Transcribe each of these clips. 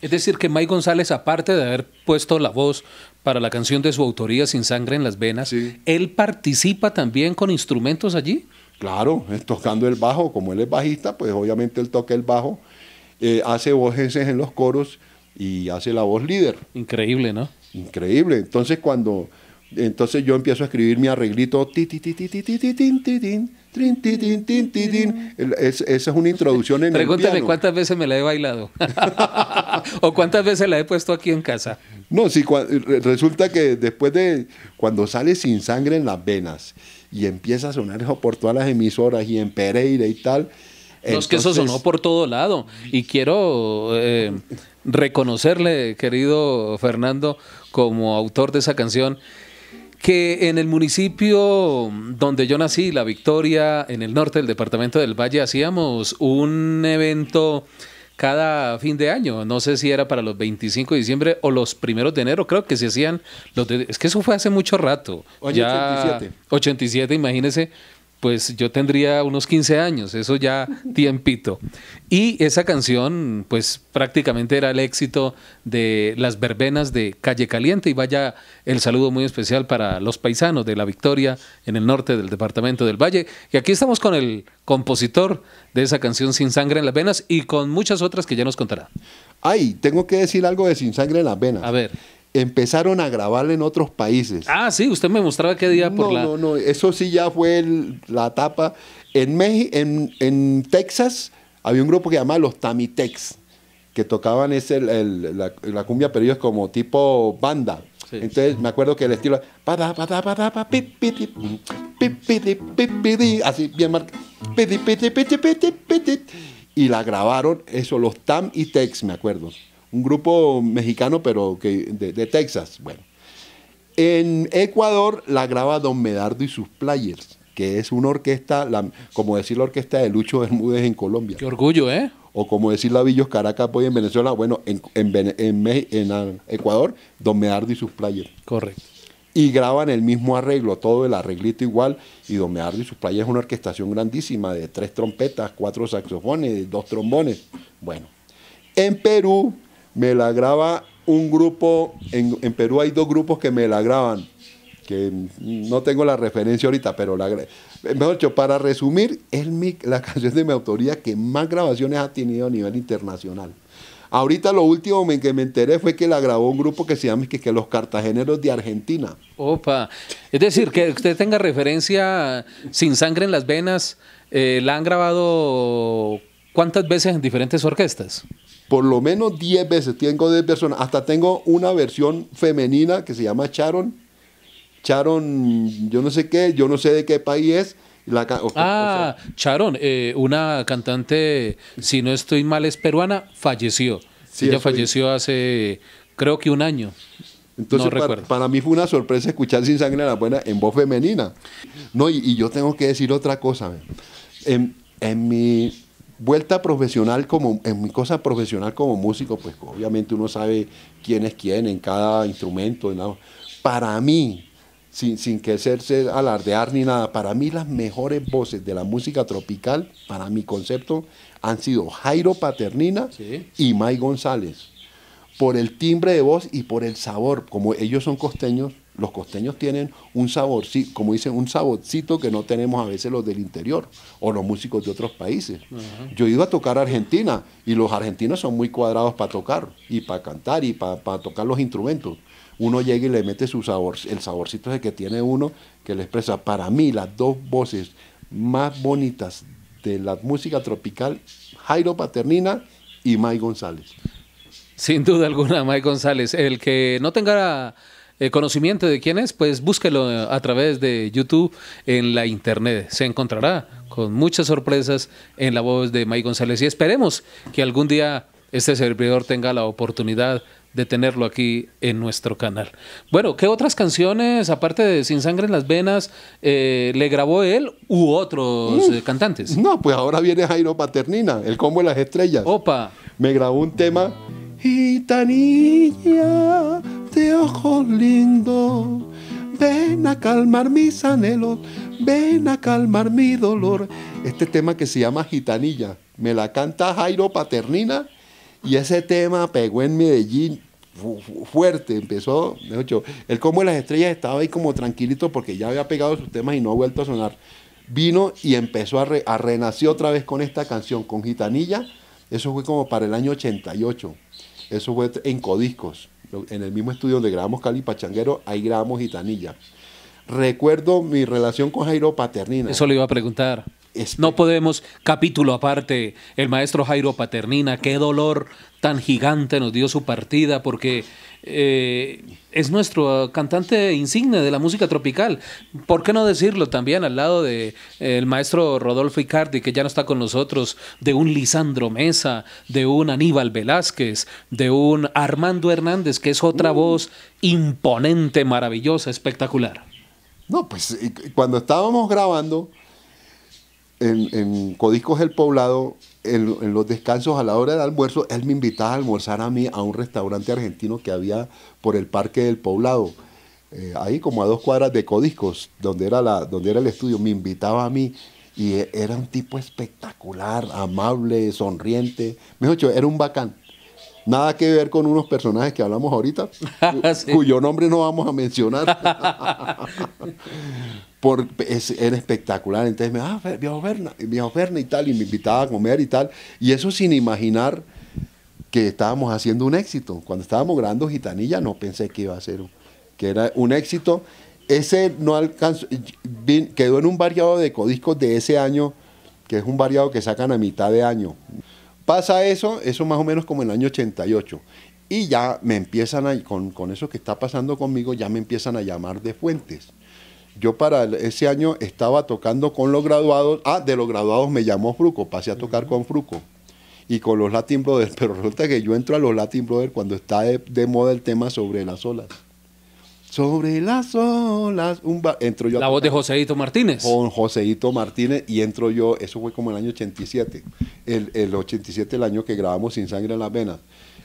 Es decir, que Mike González, aparte de haber puesto la voz para la canción de su autoría, Sin Sangre en las Venas, ¿él participa también con instrumentos allí? Claro, tocando el bajo, como él es bajista, pues obviamente él toca el bajo, eh, hace voces en los coros y hace la voz líder. Increíble, ¿no? Increíble. Entonces cuando entonces yo empiezo a escribir mi arreglito, ti, ti, ti, ti, ti, ti, ti, ti, esa es una introducción en Pregúntame cuántas veces me la he bailado. o cuántas veces la he puesto aquí en casa. No, si resulta que después de cuando sale sin sangre en las venas y empieza a sonar eso por todas las emisoras y en Pereira y tal. Los es que eso sonó por todo lado. Y quiero eh, reconocerle, querido Fernando, como autor de esa canción, que en el municipio donde yo nací, La Victoria, en el norte del departamento del Valle, hacíamos un evento cada fin de año. No sé si era para los 25 de diciembre o los primeros de enero, creo que se hacían los de, Es que eso fue hace mucho rato. ya 87. 87, imagínese pues yo tendría unos 15 años, eso ya tiempito. Y esa canción, pues prácticamente era el éxito de las verbenas de Calle Caliente y vaya el saludo muy especial para los paisanos de La Victoria en el norte del departamento del Valle. Y aquí estamos con el compositor de esa canción Sin Sangre en las Venas y con muchas otras que ya nos contará. Ay, tengo que decir algo de Sin Sangre en las Venas. A ver empezaron a grabar en otros países. Ah, sí, usted me mostraba qué día por la... No, no, eso sí ya fue la etapa. En, México en, en, Texas había un grupo que llamaba los Tamitex, que tocaban ese, la, cumbia, pero ellos como tipo banda. Entonces me acuerdo que el estilo así bien marcado. Y la grabaron, eso, los Tamitex, me acuerdo un grupo mexicano, pero que, de, Texas. Bueno. En Ecuador la graba Don Medardo y sus Players, que es una orquesta, como decir la orquesta de Lucho Bermúdez en Colombia. Qué orgullo, ¿eh? O como decir la Villos Caracas hoy pues, en Venezuela, bueno, en, en, en, ah, Ecuador, Don Medardo y sus Players. Correcto y graban el mismo arreglo, todo el arreglito igual. Y Don Medardo y sus players es una orquestación grandísima de tres trompetas, cuatro saxofones, dos trombones. Bueno, en Perú me la graba un grupo, en, Perú hay dos grupos que me la graban, que no tengo la referencia ahorita, pero la, mejor dicho, para resumir, es mi, la canción de mi autoría que más grabaciones ha tenido a nivel internacional. Ahorita lo último en que me enteré fue que la grabó un grupo que se llama que, Los Cartageneros de Argentina. Opa, es decir, que usted tenga referencia Sin Sangre en las Venas, eh, la han grabado cuántas veces en diferentes orquestas por lo menos 10 veces, tengo 10 personas, hasta tengo una versión femenina que se llama Charon, Charon, yo no sé qué, yo no sé de qué país es. La ah, Charon, eh, una cantante, si no estoy mal, es peruana, falleció. Sí, Ella falleció hace, creo que un año. Entonces, no para, para, mí fue una sorpresa escuchar Sin Sangre la Buena en voz femenina. No, y, yo tengo que decir otra cosa. En, en mi vuelta profesional como en mi cosa profesional como músico, pues obviamente uno sabe quién es quién en cada instrumento. para mí, sin, sin que alardear ni nada, para mí las mejores voces de la música tropical, para mi concepto, han sido Jairo Paternina y Mai González. Por el timbre de voz y por el sabor, como ellos son costeños, los costeños tienen un sabor, como dicen, un saborcito que no tenemos a veces los del interior o los músicos de otros países. Yo he ido a tocar a Argentina y los argentinos son muy cuadrados para tocar y para cantar y para, tocar los instrumentos. Uno llega y le mete su sabor, el saborcito el que tiene uno que le expresa. Para mí, las dos voces más bonitas de la música tropical, Jairo Paternina y Mai González. Sin duda alguna, May González. El que no tenga eh, conocimiento de quién es, pues búsquelo a través de YouTube en la internet. Se encontrará con muchas sorpresas en la voz de May González y esperemos que algún día este servidor tenga la oportunidad de tenerlo aquí en nuestro canal. Bueno, ¿qué otras canciones, aparte de Sin Sangre en las Venas, eh, le grabó él u otros mm. eh, cantantes? No, pues ahora viene Jairo Paternina, El Combo de las Estrellas. Opa. Me grabó un tema Gitanilla de ojos lindos, ven a calmar mis anhelos, ven a calmar mi dolor. Este tema que se llama Gitanilla, me la canta Jairo Paternina y ese tema pegó en Medellín fuerte, empezó, hecho, el Combo de las estrellas estaba ahí como tranquilito porque ya había pegado sus temas y no ha vuelto a sonar. Vino y empezó a, renacer otra vez con esta canción, con Gitanilla. Eso fue como para el año 88. Eso fue en Codiscos. En el mismo estudio donde grabamos Cali Pachanguero, ahí grabamos Gitanilla. Recuerdo mi relación con Jairo Paternina. Eso le iba a preguntar. No podemos, capítulo aparte, el maestro Jairo Paternina, qué dolor tan gigante nos dio su partida, porque eh, es nuestro cantante insigne de la música tropical. ¿Por qué no decirlo también al lado del de, el maestro Rodolfo Icardi, que ya no está con nosotros, de un Lisandro Mesa, de un Aníbal Velázquez, de un Armando Hernández, que es otra uh. voz imponente, maravillosa, espectacular? No, pues eh, cuando estábamos grabando en, en del El Poblado, en, los descansos a la hora del almuerzo, él me invitaba a almorzar a mí a un restaurante argentino que había por el Parque del Poblado, eh, ahí como a dos cuadras de Codiscos, donde era, la, donde era el estudio, me invitaba a mí y e, era un tipo espectacular, amable, sonriente, Me dijo, era un bacán. Nada que ver con unos personajes que hablamos ahorita, ah, cuyo nombre no vamos a mencionar. Por, es, era espectacular. Entonces me ah, viejo y tal, y me invitaba a comer y tal. Y eso sin imaginar que estábamos haciendo un éxito. Cuando estábamos grabando Gitanilla no pensé que iba a ser que era un éxito. Ese no alcanzó, quedó en un variado de codiscos de ese año, que es un variado que sacan a mitad de año. Pasa eso, eso más o menos como en el año 88. Y ya me empiezan a, con, con eso que está pasando conmigo, ya me empiezan a llamar de fuentes. Yo para ese año estaba tocando con los graduados. Ah, de los graduados me llamó Fruco, pasé a tocar con Fruco y con los Latin Brothers, pero resulta que yo entro a los Latin Brothers cuando está de moda el tema sobre las olas. Sobre las olas, un La voz de Joseito Martínez. Con Joseito Martínez y entro yo, eso fue como el año 87, el, 87 el año que grabamos Sin Sangre en las Venas.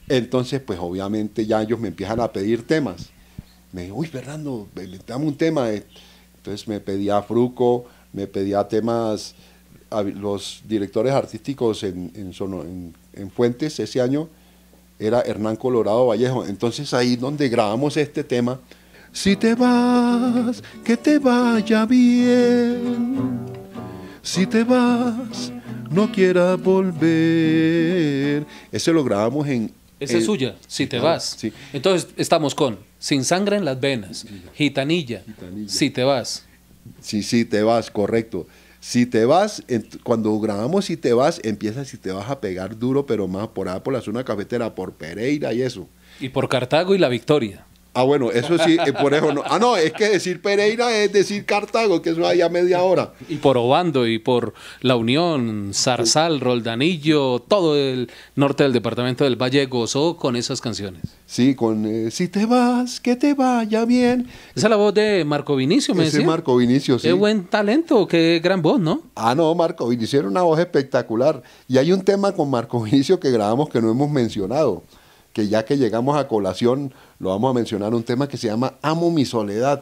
Entonces, pues obviamente ya ellos me empiezan a pedir temas. Me dijo, uy, Fernando, dame un tema. Eh. Entonces me pedía Fruco, me pedía temas, los directores artísticos en, Fuentes ese año era Hernán Colorado Vallejo. Entonces ahí donde grabamos este tema, si te vas, que te vaya bien. Si te vas, no quieras volver. Ese lo grabamos en... Esa es suya, si te vas. Entonces estamos con Sin sangre en las venas, Gitanilla, Si te vas. Sí, sí, te vas, correcto. Si te vas, cuando grabamos Si te vas, empiezas Si te vas a pegar duro, pero más por, ah, por la zona cafetera, por Pereira y eso. Y por Cartago y la Victoria. Ah, bueno, eso sí, eh, por eso no. Ah, no, es que decir Pereira es decir Cartago, que eso allá media hora. Y por Obando y por La Unión, Zarzal, Roldanillo, todo el norte del departamento del Valle gozó con esas canciones. Sí, con eh, Si te vas, que te vaya bien. Esa es la voz de Marco Vinicio, me Ese Marco Vinicio, sí. Qué buen talento, qué gran voz, ¿no? Ah, no, Marco Vinicio era una voz espectacular. Y hay un tema con Marco Vinicio que grabamos que no hemos mencionado que ya que llegamos a colación, lo vamos a mencionar, un tema que se llama Amo mi soledad.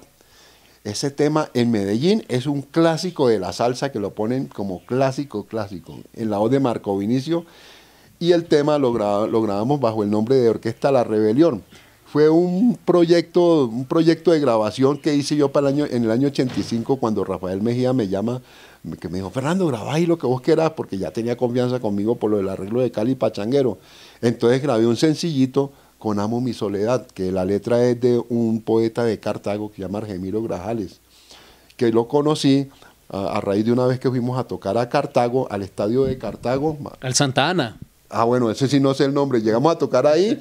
Ese tema en Medellín es un clásico de la salsa que lo ponen como clásico, clásico, en la voz de Marco Vinicio. Y el tema lo, grabamos bajo el nombre de Orquesta La Rebelión. Fue un proyecto, un proyecto de grabación que hice yo para el año, en el año 85 cuando Rafael Mejía me llama que me dijo, Fernando, y lo que vos quieras, porque ya tenía confianza conmigo por lo del arreglo de Cali Pachanguero. Entonces grabé un sencillito con Amo mi soledad, que la letra es de un poeta de Cartago que se llama Argemiro Grajales, que lo conocí a, raíz de una vez que fuimos a tocar a Cartago, al estadio de Cartago. Al Santa Ana. Ah, bueno, ese sí no sé el nombre. Llegamos a tocar ahí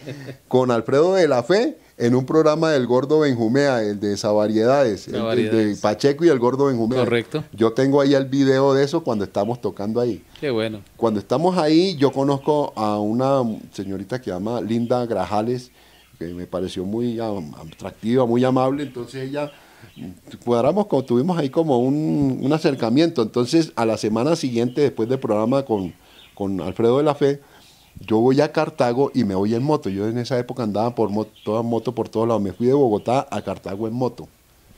con Alfredo de la Fe en un programa del Gordo Benjumea, el de esas variedades. el de, Pacheco y el Gordo Benjumea. Correcto. Yo tengo ahí el video de eso cuando estamos tocando ahí. Qué bueno. Cuando estamos ahí, yo conozco a una señorita que se llama Linda Grajales, que me pareció muy atractiva, muy amable. Entonces ella cuadramos, tuvimos ahí como un, un acercamiento. Entonces, a la semana siguiente, después del programa con, con Alfredo de la Fe, yo voy a Cartago y me voy en moto. Yo en esa época andaba por moto, toda moto por todos lados. Me fui de Bogotá a Cartago en moto.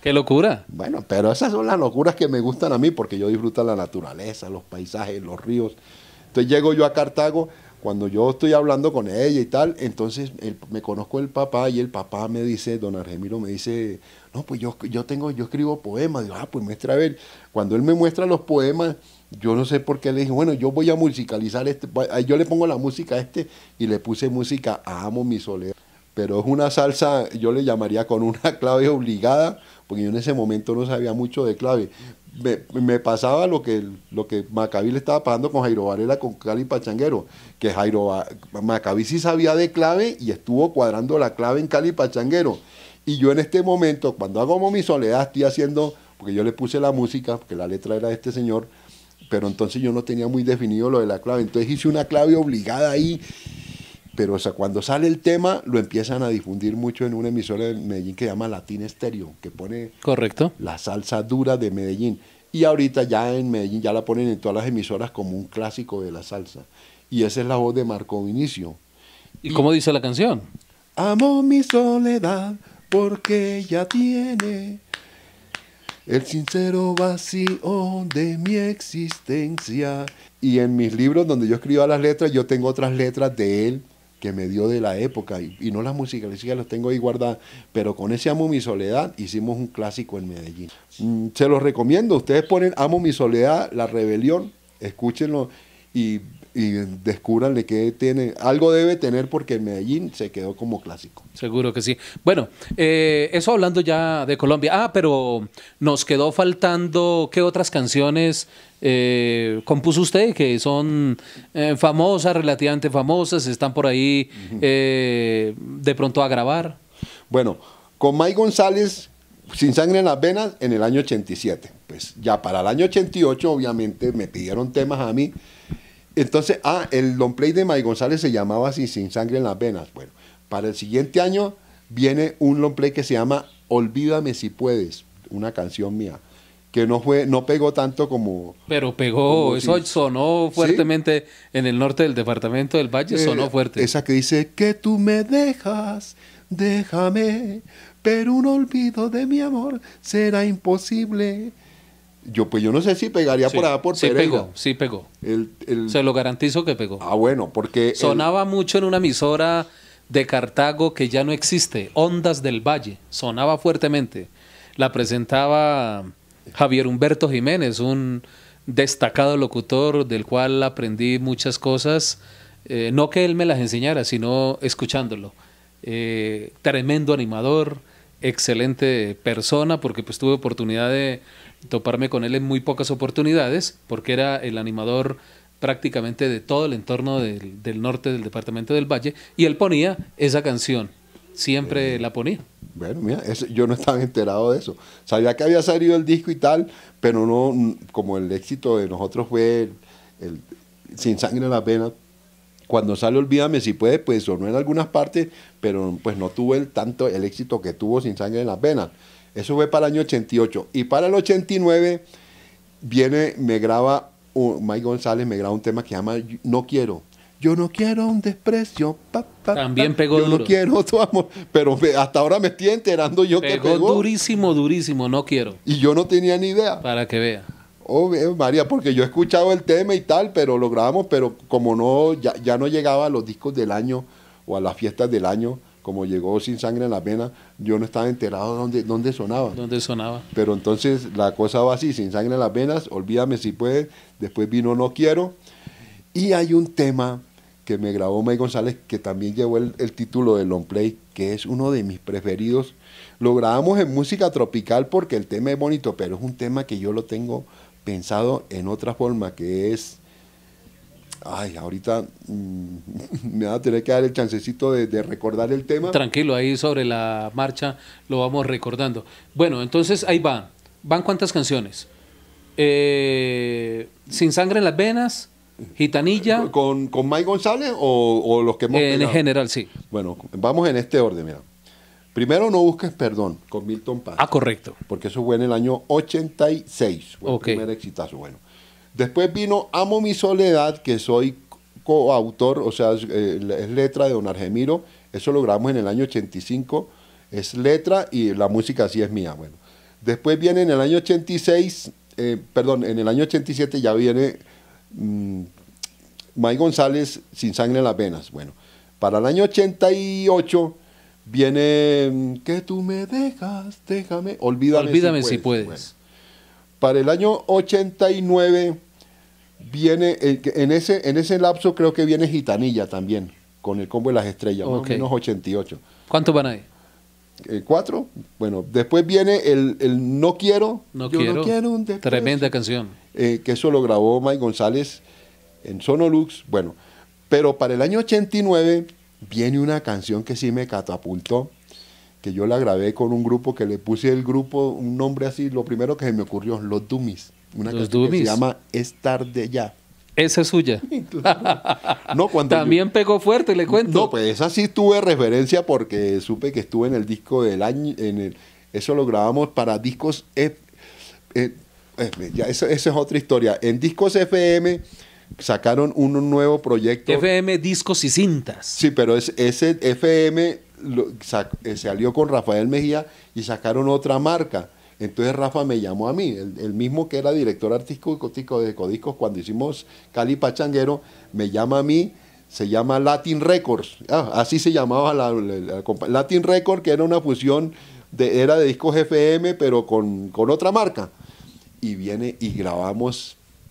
¡Qué locura! Bueno, pero esas son las locuras que me gustan a mí porque yo disfruto la naturaleza, los paisajes, los ríos. Entonces llego yo a Cartago, cuando yo estoy hablando con ella y tal, entonces me conozco el papá y el papá me dice, don Argemiro me dice, no, pues yo, yo tengo, yo escribo poemas. Digo, ah, pues muestra a ver. Cuando él me muestra los poemas, yo no sé por qué le dije, bueno, yo voy a musicalizar este, yo le pongo la música a este y le puse música a Amo mi soledad. Pero es una salsa, yo le llamaría con una clave obligada, porque yo en ese momento no sabía mucho de clave. Me, pasaba lo que, lo que le estaba pasando con Jairo Varela, con Cali Pachanguero, que Jairo Macabi sí sabía de clave y estuvo cuadrando la clave en Cali Pachanguero. Y yo en este momento, cuando hago Amo mi soledad, estoy haciendo, porque yo le puse la música, porque la letra era de este señor, pero entonces yo no tenía muy definido lo de la clave. Entonces hice una clave obligada ahí. Pero cuando sale el tema, lo empiezan a difundir mucho en una emisora de Medellín que se llama latín Estéreo, que pone Correcto. la salsa dura de Medellín. Y ahorita ya en Medellín ya la ponen en todas las emisoras como un clásico de la salsa. Y esa es la voz de Marco Vinicio. ¿Y, y cómo dice la canción? Amo mi soledad porque ya tiene el sincero vacío de mi existencia. Y en mis libros donde yo escribo las letras, yo tengo otras letras de él que me dio de la época y, no las musicales, las tengo ahí guardadas, pero con ese Amo mi soledad hicimos un clásico en Medellín. Mm, se los recomiendo, ustedes ponen Amo mi soledad, La Rebelión, escúchenlo y y descubranle que tiene. Algo debe tener porque Medellín se quedó como clásico. Seguro que sí. Bueno, eh, eso hablando ya de Colombia. Ah, pero nos quedó faltando qué otras canciones eh, compuso usted que son eh, famosas, relativamente famosas, están por ahí de pronto a grabar. Bueno, con Mai González, sin sangre en las venas, en el año 87. Pues ya para el año 88, obviamente, me pidieron temas a mí entonces, ah, el long play de May González se llamaba así, Sin Sangre en las Venas. Bueno, para el siguiente año viene un long play que se llama Olvídame si puedes, una canción mía que no fue no pegó tanto como pero pegó eso sonó fuertemente en el norte del departamento del Valle eh, sonó fuerte esa que dice que tú me dejas déjame pero un olvido de mi amor será imposible yo, pues yo no sé si pegaría por allá por sí Pegó, sí pegó. Se lo garantizo que pegó. Ah, bueno, porque. Sonaba mucho en una emisora de Cartago que ya no existe, Ondas del Valle. Sonaba fuertemente. La presentaba Javier Humberto Jiménez, un destacado locutor del cual aprendí muchas cosas. Eh, no que él me las enseñara, sino escuchándolo. Eh, tremendo animador excelente persona porque pues tuve oportunidad de toparme con él en muy pocas oportunidades porque era el animador prácticamente de todo el entorno del, norte del departamento del Valle y él ponía esa canción, siempre eh, la ponía. Bueno, mira, eso, yo no estaba enterado de eso. Sabía que había salido el disco y tal, pero no, como el éxito de nosotros fue el, Sin Sangre en las Venas, cuando sale Olvídame si puede, pues sonó en algunas partes, pero pues no tuvo el tanto el éxito que tuvo Sin Sangre en las Venas. Eso fue para el año 88. Y para el 89 viene, me graba, Mike González me graba un tema que llama No Quiero. Yo no quiero un desprecio. También pegó yo no quiero tu amor. Pero hasta ahora me estoy enterando yo que pegó. durísimo, durísimo. No quiero. Y yo no tenía ni idea. Para que vea. Oh, María, porque yo he escuchado el tema y tal, pero lo grabamos, pero como no, ya, no llegaba a los discos del año o a las fiestas del año, como llegó sin sangre en las Venas, yo no estaba enterado dónde, dónde sonaba. ¿Dónde sonaba? Pero entonces la cosa va así, sin sangre en las venas, olvídame si puedes, después vino No Quiero. Y hay un tema que me grabó May González, que también llevó el, el título de Long Play, que es uno de mis preferidos. Lo grabamos en música tropical porque el tema es bonito, pero es un tema que yo lo tengo pensado en otra forma, que es, ay, ahorita mm, me va a tener que dar el chancecito de, recordar el tema. Tranquilo, ahí sobre la marcha lo vamos recordando. Bueno, entonces ahí va. ¿Van cuántas canciones? Eh, Sin sangre en las venas, Gitanilla. ¿Con, con Mike González o, los que hemos... En general, sí. Bueno, vamos en este orden, mira. Primero no busques perdón con Milton Paz. Ah, correcto. Porque eso fue en el año 86. Fue el primer exitazo. Bueno. Después vino Amo mi soledad, que soy coautor, o sea, es, eh, letra de don Argemiro. Eso lo grabamos en el año 85. Es letra y la música así es mía. Bueno. Después viene en el año 86, eh, perdón, en el año 87 ya viene mm, mai González sin sangre en las venas. Bueno, para el año 88 Viene mm, que tú me dejas, déjame, olvídame, olvídame si puedes. para el año 89 viene, en ese, en ese lapso creo que viene Gitanilla también, con el combo de las estrellas, okay. más o menos 88. ¿Cuántos van ahí? Eh, cuatro. Bueno, después viene el, No Quiero. No Quiero. No quiero Tremenda canción. Eh, que eso lo grabó Mike González en Sonolux. Bueno, pero para el año 89 viene una canción que sí me catapultó, que yo la grabé con un grupo que le puse el grupo un nombre así, lo primero que se me ocurrió, Los Dummies, una canción que se llama Estar tarde ya. Esa es suya. no, cuando También pegó fuerte, le cuento. No, pues esa sí tuve referencia porque supe que estuve en el disco del año, en eso lo grabamos para discos, eh, eh, ya, esa es otra historia. En discos FM sacaron un nuevo proyecto. FM Discos y Cintas. Sí, pero es, ese FM se eh, alió con Rafael Mejía y sacaron otra marca. Entonces Rafa me llamó a mí, el, mismo que era director artístico de Codiscos cuando hicimos Cali Pachanguero, me llama a mí, se llama Latin Records, ah, así se llamaba la, Latin Records, que era una fusión, de, era de discos FM, pero con, con otra marca. Y viene y grabamos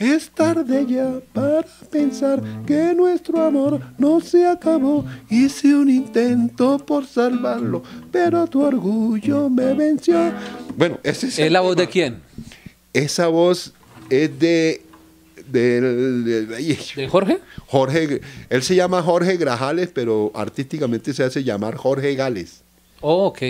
Es tarde ya para pensar que nuestro amor no se acabó. Hice un intento por salvarlo, pero tu orgullo me venció. Bueno, ese es. ¿Es la voz de quién? Esa voz es de de, Jorge? Jorge, él se llama Jorge Grajales, pero artísticamente se hace llamar Jorge Gales. Oh, ok.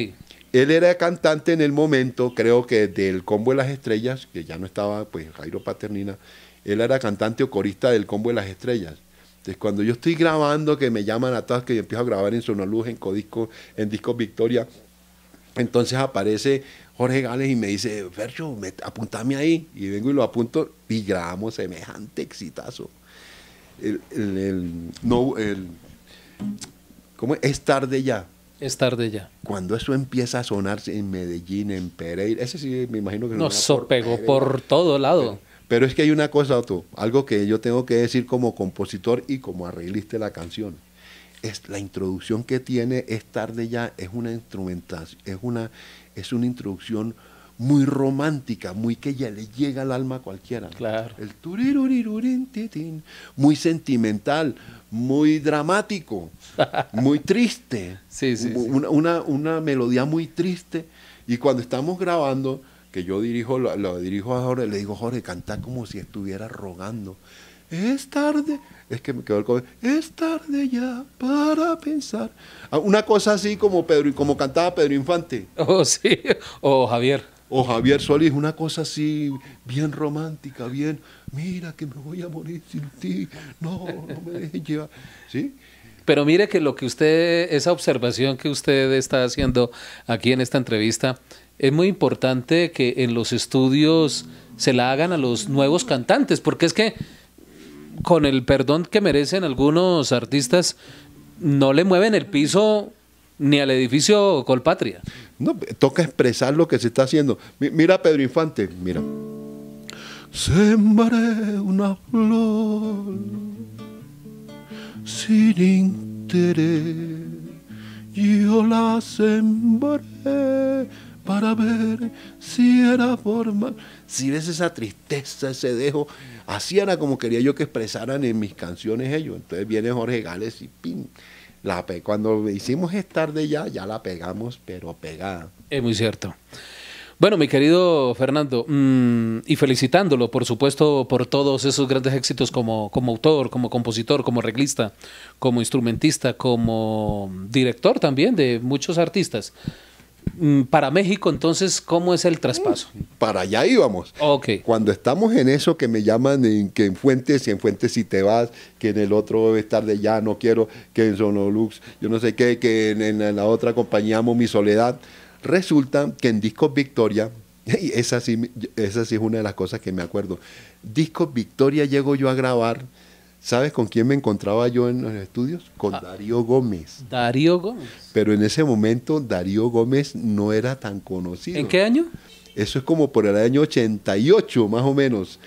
Él era cantante en el momento, creo que del Combo de las Estrellas, que ya no estaba, pues Jairo Paternina, él era cantante o corista del Combo de las Estrellas. Entonces, cuando yo estoy grabando, que me llaman a que yo empiezo a grabar en Sonoluz, en Codisco, en Disco Victoria, entonces aparece Jorge Gales y me dice, Fercho, apuntame ahí. Y vengo y lo apunto y grabamos semejante exitazo. no, el, ¿Cómo es? es tarde ya. Es tarde ya. Cuando eso empieza a sonarse en Medellín, en Pereira, ese sí me imagino que... Nos sopegó por, todo lado. Pero, es que hay una cosa, Otto, algo que yo tengo que decir como compositor y como arregliste la canción. Es la introducción que tiene Es tarde ya, es una instrumentación, es una, es una introducción muy romántica, muy que ya le llega al alma a cualquiera. Claro. El titín, muy sentimental, muy dramático, muy triste. sí, sí, una, Una, melodía muy triste. Y cuando estamos grabando, que yo dirijo, lo, dirijo a Jorge, le digo, Jorge, canta como si estuviera rogando. Es tarde, es que me quedó el Es tarde ya para pensar. Ah, una cosa así como Pedro, como cantaba Pedro Infante. Oh, sí. O oh, Javier o Javier Solís, una cosa así bien romántica, bien, mira que me voy a morir sin ti, no, no me dejes llevar, ¿sí? Pero mire que lo que usted, esa observación que usted está haciendo aquí en esta entrevista, es muy importante que en los estudios se la hagan a los nuevos cantantes, porque es que con el perdón que merecen algunos artistas, no le mueven el piso ni al edificio Colpatria. No, toca expresar lo que se está haciendo. Mira Pedro Infante, mira. Sembré una flor sin interés. Yo la sembré para ver si era forma. Si ves esa tristeza, ese dejo, así era como quería yo que expresaran en mis canciones ellos. Entonces viene Jorge Gales y pim cuando hicimos estar de ya, ya la pegamos, pero pegada. Es muy cierto. Bueno, mi querido Fernando, mm, y felicitándolo, por supuesto, por todos esos grandes éxitos como, como autor, como compositor, como reglista, como instrumentista, como director también de muchos artistas. Mm, para México, entonces, ¿cómo es el traspaso? Mm, para allá íbamos. ok Cuando estamos en eso que me llaman que en Fuentes, y en Fuentes si te vas, que en el otro debe estar de ya, no quiero, que en Sonolux, yo no sé qué, que en, la otra compañía mi soledad. Resulta que en Discos Victoria, y esa sí, esa sí es una de las cosas que me acuerdo, Discos Victoria llego yo a grabar ¿Sabes con quién me encontraba yo en los estudios? Con ah. Darío Gómez. Darío Gómez. Pero en ese momento Darío Gómez no era tan conocido. ¿En qué año? Eso es como por el año 88, más o menos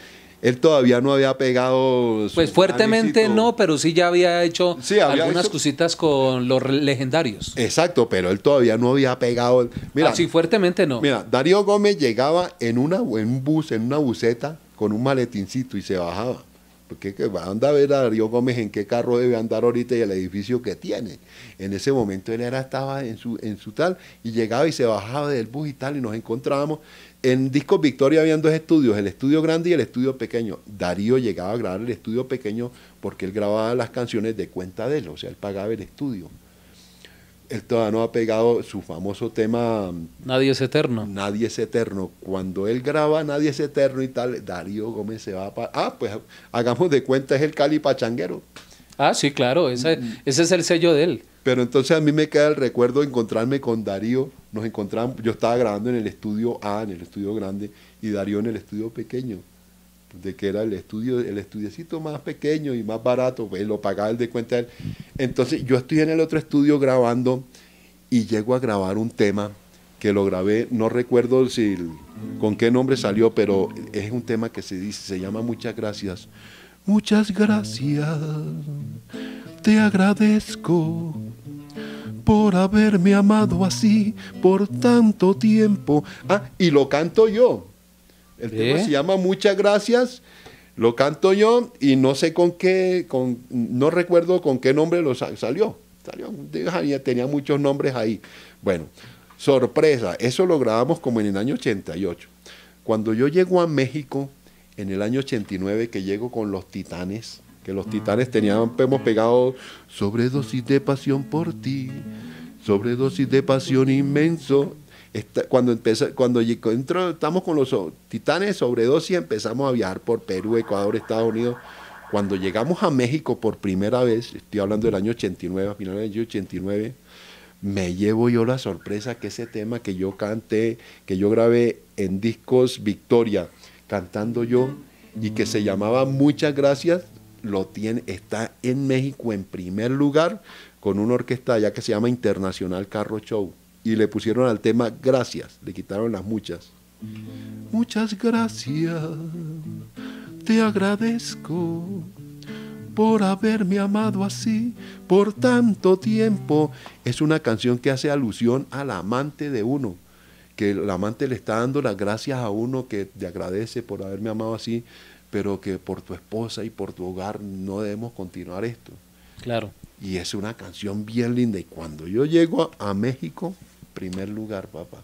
él todavía no había pegado. Pues fuertemente no, pero sí ya había hecho algunas cositas con los legendarios. Exacto, pero él todavía no había pegado. Mira, Así ah, fuertemente no. Mira, Darío Gómez llegaba en, una, en un bus, en una buseta, con un maletincito y se bajaba. Porque anda a ver a Darío Gómez en qué carro debe andar ahorita y el edificio que tiene. En ese momento él era, estaba en su, en su tal y llegaba y se bajaba del bus y tal y nos encontrábamos. En Disco Victoria habían dos estudios, el estudio grande y el estudio pequeño. Darío llegaba a grabar el estudio pequeño porque él grababa las canciones de cuenta de él, o sea, él pagaba el estudio él todavía no ha pegado su famoso tema. Mm, Nadie es eterno. Nadie es eterno. Cuando él graba Nadie es eterno y tal, Darío Gómez se va para. Ah, pues hagamos de cuenta, es el Cali Pachanguero. Ah, sí, claro, ese, mm, mm. ese es el sello de él. Pero entonces a mí me queda el recuerdo de encontrarme con Darío. Nos encontramos, yo estaba grabando en el estudio A, en el estudio grande, y Darío en el estudio pequeño de que era el estudio, el estudiecito más pequeño y más barato, pues lo pagaba el de cuenta Entonces yo estoy en el otro estudio grabando y llego a grabar un tema que lo grabé, no recuerdo si con qué nombre salió, pero es un tema que se dice, se llama Muchas gracias. Muchas gracias, te agradezco por haberme amado así por tanto tiempo. Ah, y lo canto yo. El tema se llama Muchas Gracias. Lo canto yo y no sé con qué, con, no recuerdo con qué nombre lo salió. tenía muchos nombres ahí. Bueno, sorpresa, eso lo grabamos como en el año 88. Cuando yo llego a México, en el año 89, que llego con los titanes, que los mm. titanes tenían, hemos pegado sobredosis de pasión por ti, sobredosis de pasión inmenso, cuando, empezó, estamos con los titanes sobre dos y empezamos a viajar por Perú, Ecuador, Estados Unidos. Cuando llegamos a México por primera vez, estoy hablando del año 89, a finales del año 89, me llevo yo la sorpresa que ese tema que yo canté, que yo grabé en discos Victoria, cantando yo, y que se llamaba Muchas Gracias, lo tiene, está en México en primer lugar con una orquesta ya que se llama Internacional Carro Show y le pusieron al tema gracias, le quitaron las muchas. Muchas gracias, te agradezco por haberme amado así por tanto tiempo. Es una canción que hace alusión al amante de uno, que el amante le está dando las gracias a uno que te agradece por haberme amado así, pero que por tu esposa y por tu hogar no debemos continuar esto. Claro. Y es una canción bien linda. Y cuando yo llego a México, primer lugar, papá.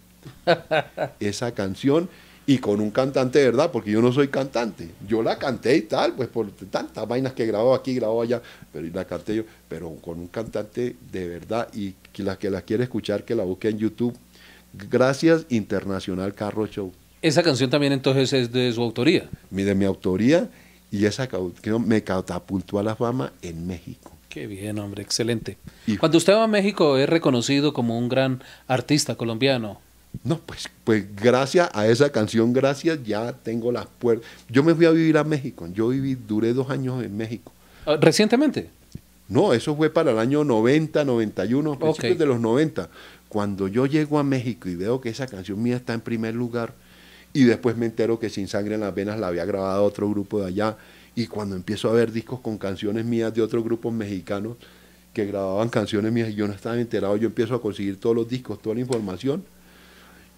Esa canción y con un cantante de verdad, porque yo no soy cantante. Yo la canté y tal, pues por tantas vainas que grabó aquí, grabó allá, pero la canté yo, pero con un cantante de verdad y la que la quiere escuchar, que la busque en YouTube. Gracias Internacional Carro Show. Esa canción también entonces es de su autoría. De mi autoría y esa canción me catapultó a la fama en México. Qué bien, hombre, excelente. Cuando usted va a México, ¿es reconocido como un gran artista colombiano? No, pues, pues gracias a esa canción, gracias, ya tengo las puertas. Yo me fui a vivir a México, yo viví, duré dos años en México. Ah, ¿Recientemente? No, eso fue para el año 90, 91, principios de los 90. Cuando yo llego a México y veo que esa canción mía está en primer lugar, y después me entero que Sin Sangre en las Venas la había grabado otro grupo de allá, y cuando empiezo a ver discos con canciones mías de otros grupos mexicanos que grababan canciones mías y yo no estaba enterado, yo empiezo a conseguir todos los discos, toda la información.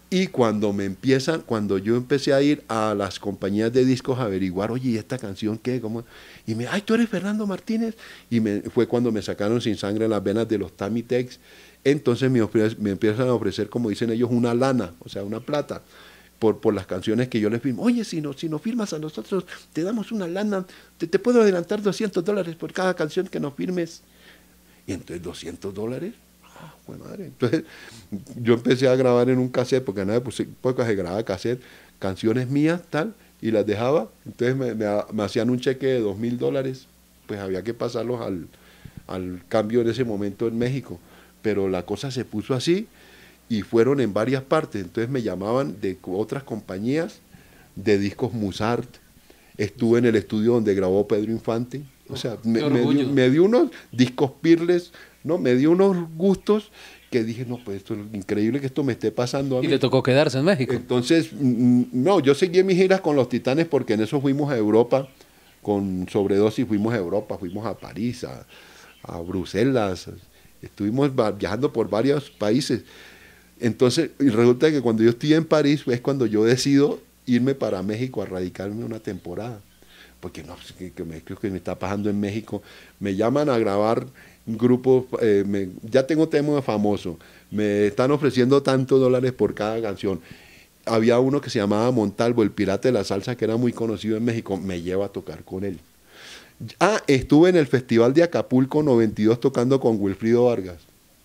Y cuando me empiezan, cuando yo empecé a ir a las compañías de discos a averiguar, oye, ¿y esta canción qué? ¿Cómo? Y me, ay, tú eres Fernando Martínez. Y me, fue cuando me sacaron sin sangre las venas de los Tamitex. Entonces me empiezan a ofrecer, como dicen ellos, una lana, o sea, una plata por, las canciones que yo les firmo. Oye, si nos, si no firmas a nosotros, te damos una lana, te, puedo adelantar 200 dólares por cada canción que nos firmes. Y entonces 200 dólares, ¡ah, madre! Entonces yo empecé a grabar en un cassette, porque nada, pues, pocas se grababa cassette, canciones mías, tal, y las dejaba. Entonces me, hacían un cheque de 2.000 mil dólares, pues había que pasarlos al, al cambio en ese momento en México. Pero la cosa se puso así y fueron en varias partes. Entonces me llamaban de otras compañías de discos Musart. Estuve en el estudio donde grabó Pedro Infante. O sea, me, me, dio, unos discos pirles, ¿no? Me dio unos gustos que dije, no, pues esto es increíble que esto me esté pasando Y le tocó quedarse en México. Entonces, mm, no, yo seguí mis giras con los Titanes porque en eso fuimos a Europa, con sobredosis fuimos a Europa, fuimos a París, a, a Bruselas, estuvimos viajando por varios países. Entonces, y resulta que cuando yo estoy en París es cuando yo decido irme para México a radicarme una temporada. Porque no, que, que me, creo que me está pasando en México. Me llaman a grabar grupos, eh, ya tengo temas famosos, me están ofreciendo tantos dólares por cada canción. Había uno que se llamaba Montalvo, el pirata de la salsa, que era muy conocido en México, me lleva a tocar con él. Ah, estuve en el Festival de Acapulco 92 tocando con Wilfrido Vargas.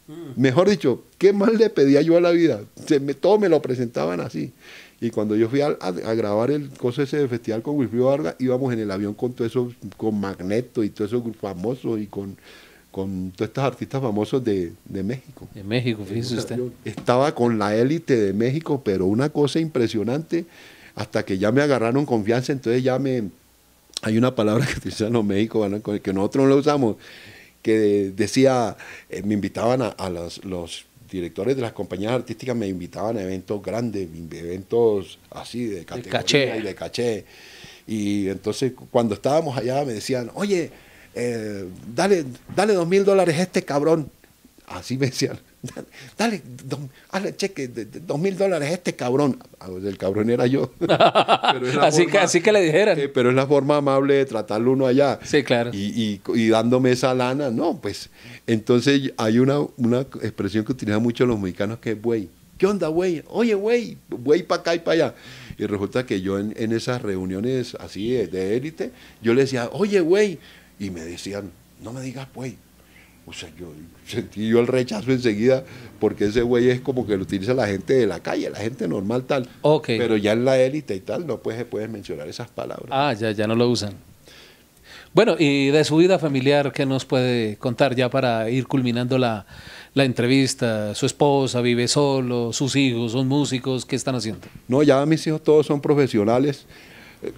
Mm. Mejor dicho, ¿qué más le pedía yo a la vida? Se me, todo me lo presentaban así. Y cuando yo fui a, grabar el cosa ese festival con Wilfrido Vargas, íbamos en el avión con todo eso, con Magneto y todo esos famoso y con, con todos estos artistas famosos de, México. De México, fíjese usted. Estaba con la élite de México, pero una cosa impresionante, hasta que ya me agarraron confianza, entonces ya me... Hay una palabra que utilizan los México que nosotros no la usamos, que decía, eh, me invitaban a, los, directores de las compañías artísticas, me invitaban a eventos grandes, eventos así de caché. y de caché. Y entonces cuando estábamos allá me decían, oye, eh, dale, dale dos mil dólares a este cabrón. Así me decían dale, hazle cheque de, dos mil dólares a este cabrón. Ah, pues, el cabrón era yo. así, que, así que le dijera, eh, pero es la forma amable de tratarlo uno allá. Sí, claro. Y, dándome esa lana, no, pues. Entonces hay una, una expresión que utilizan mucho los mexicanos que es güey. ¿Qué onda, güey? Oye, güey, güey para acá y para allá. Y resulta que yo en, en esas reuniones así de élite, yo le decía, oye, güey. Y me decían, no me digas, güey. O sea, yo sentí yo el rechazo enseguida porque ese güey es como que lo utiliza la gente de la calle, la gente normal tal. Pero ya en la élite y tal no puedes, puedes mencionar esas palabras. Ah, ya, ya no lo usan. Bueno, y de su vida familiar, ¿qué nos puede contar ya para ir culminando la, la entrevista? ¿Su esposa vive solo? ¿Sus hijos son músicos? ¿Qué están haciendo? No, ya mis hijos todos son profesionales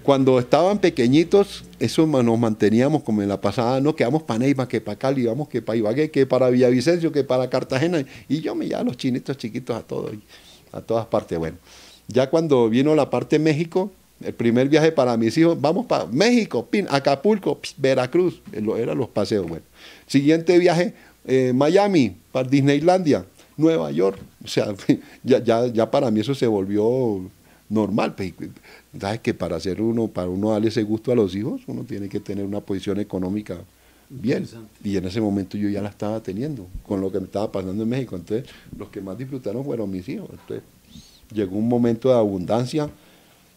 cuando estaban pequeñitos, eso nos manteníamos como en la pasada, no, quedamos vamos para Neiva, que para Cali, vamos que para Ibagué, que para Villavicencio, que para Cartagena. Y yo me llevaba los chinitos chiquitos a todos, a todas partes. Bueno, ya cuando vino la parte México, el primer viaje para mis hijos, vamos para México, pin, Acapulco, Veracruz, eh, eran los paseos. Bueno, siguiente viaje, eh, Miami, para Disneylandia, Nueva York. O sea, ya para mí eso se volvió normal. Pues, ¿Sabes que para hacer uno, para uno darle ese gusto a los hijos, uno tiene que tener una posición económica bien. Y en ese momento yo ya la estaba teniendo con lo que me estaba pasando en México. Entonces, los que más disfrutaron fueron mis hijos. Entonces, llegó un momento de abundancia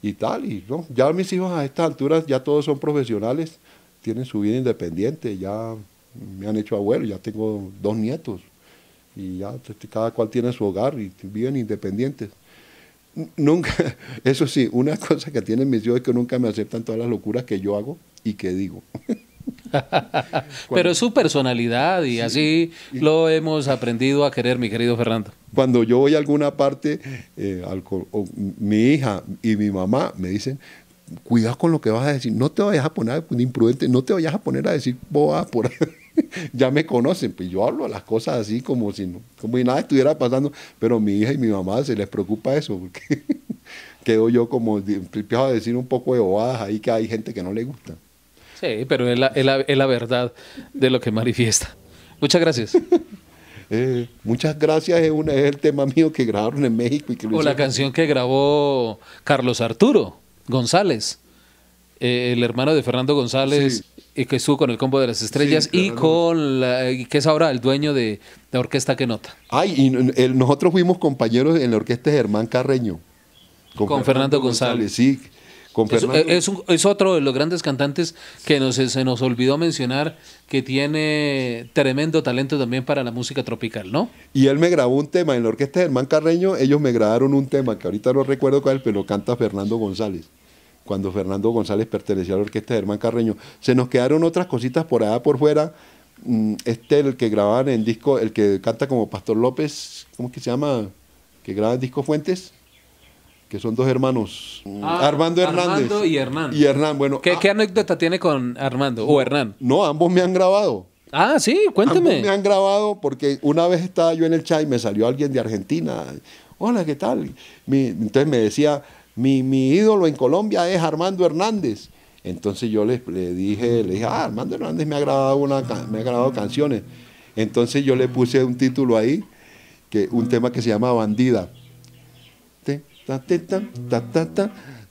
y tal. Y ¿no? ya mis hijos a estas alturas ya todos son profesionales, tienen su vida independiente, ya me han hecho abuelo, ya tengo dos nietos. Y ya este, cada cual tiene su hogar y viven independientes nunca, eso sí, una cosa que tienen mis hijos es que nunca me aceptan todas las locuras que yo hago y que digo. Pero es su personalidad y así lo hemos aprendido a querer, mi querido Fernando. Cuando yo voy a alguna parte, eh, mi hija y mi mamá me dicen, cuidado con lo que vas a decir, no te vayas a poner imprudente, no te vayas a poner a decir boa por ya me conocen, pues yo hablo las cosas así como si, como nada estuviera pasando, pero mi hija y mi mamá se les preocupa eso, porque quedo yo como, empiezo a decir un poco de bobadas ahí que hay gente que no le gusta. Sí, pero es la, verdad de lo que manifiesta. Muchas gracias. Eh, muchas gracias es, es el tema mío que grabaron en México. Y o la canción que grabó Carlos Arturo González. Eh, el hermano de Fernando González, que estuvo con el Combo de las Estrellas y con que es ahora el dueño de la orquesta que nota. Ay, y nosotros fuimos compañeros en la orquesta de Germán Carreño. Con, Fernando, González. Sí, Es, otro de los grandes cantantes que se nos olvidó mencionar que tiene tremendo talento también para la música tropical, ¿no? Y él me grabó un tema en la orquesta de Germán Carreño, ellos me grabaron un tema que ahorita no recuerdo cuál, pero canta Fernando González cuando Fernando González pertenecía a la orquesta de Hermán Carreño. Se nos quedaron otras cositas por allá por fuera. Mm, este, el que grababan en disco, el que canta como Pastor López, ¿cómo es que se llama? Que graba en disco Fuentes que son dos hermanos, mm, ah, Armando Hernández. Armando y Hernán. Y Hernán, bueno. Ah. ¿Qué, anécdota tiene con Armando o Hernán? No, ambos me han grabado. Ah, sí, cuénteme. Ambos me han grabado porque una vez estaba yo en el chat y me salió alguien de Argentina. Hola, ¿qué tal? entonces me decía, mi, ídolo en Colombia es Armando Hernández. Entonces yo le, le dije, le dije, ah, Armando Hernández me ha grabado, una, me ha grabado canciones. Entonces yo le puse un título ahí, que, un tema que se llama Bandida.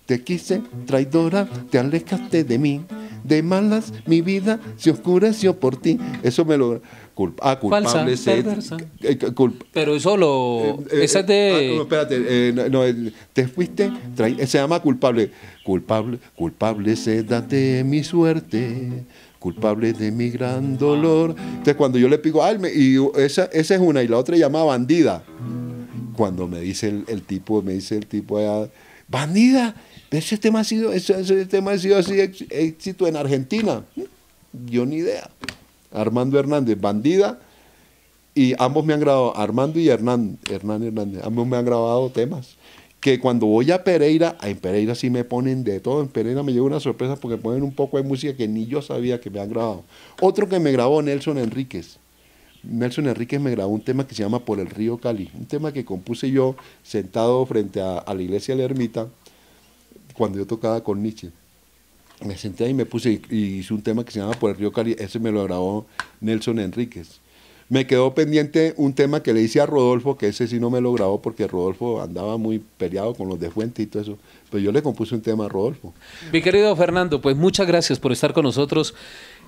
Te, quise, traidora, te alejaste de mí. De malas mi vida se oscureció por ti. Eso me lo, ah, eh, Pero eso lo. esa espérate, te fuiste. se llama culpable. Culpable, culpable, de mi suerte culpable de mi gran dolor. Entonces cuando yo le pico, alme ah, y esa, es una, y la otra llama bandida. Cuando me dice el, tipo, me dice el tipo ah, bandida, ese tema ha sido, ese, ese tema ha sido así éxito en Argentina. Yo ni idea. Armando Hernández, Bandida, y ambos me han grabado, Armando y Hernán, Hernán Hernández, ambos me han grabado temas. Que cuando voy a Pereira, ah, en Pereira sí me ponen de todo. En Pereira me llevo una sorpresa porque ponen un poco de música que ni yo sabía que me han grabado. Otro que me grabó, Nelson Enríquez. Nelson Enríquez me grabó un tema que se llama Por el río Cali, un tema que compuse yo sentado frente a, a la iglesia de la ermita cuando yo tocaba con Nietzsche me senté ahí, me puse y, hice un tema que se llama Por el Río Cali, ese me lo grabó Nelson Enríquez. Me quedó pendiente un tema que le hice a Rodolfo, que ese sí no me lo grabó porque Rodolfo andaba muy peleado con los de Fuente y todo eso. Pero yo le compuse un tema a Rodolfo. Mi querido Fernando, pues muchas gracias por estar con nosotros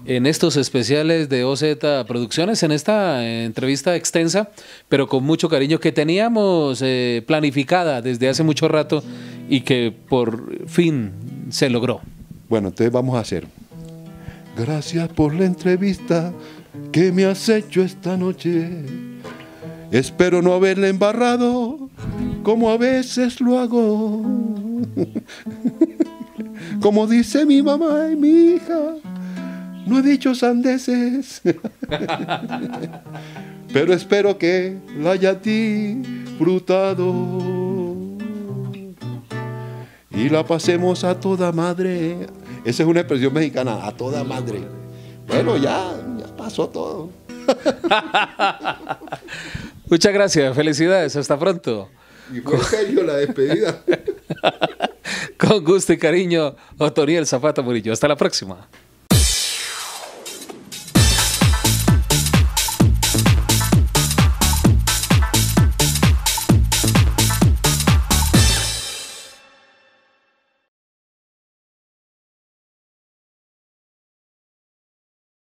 en estos especiales de OZ Producciones, en esta eh, entrevista extensa, pero con mucho cariño que teníamos eh, planificada desde hace mucho rato y que por fin se logró. Bueno, entonces vamos a hacer. Gracias por la entrevista que me has hecho esta noche. Espero no haberle embarrado como a veces lo hago. Como dice mi mamá y mi hija, no he dicho sandeces. Pero espero que la haya disfrutado y la pasemos a toda madre. Esa es una expresión mexicana, a toda madre. Bueno, ya, pasó todo. Muchas gracias, felicidades, hasta pronto. Y con la despedida. Con gusto y cariño, Otoniel Zapata Murillo. Hasta la próxima.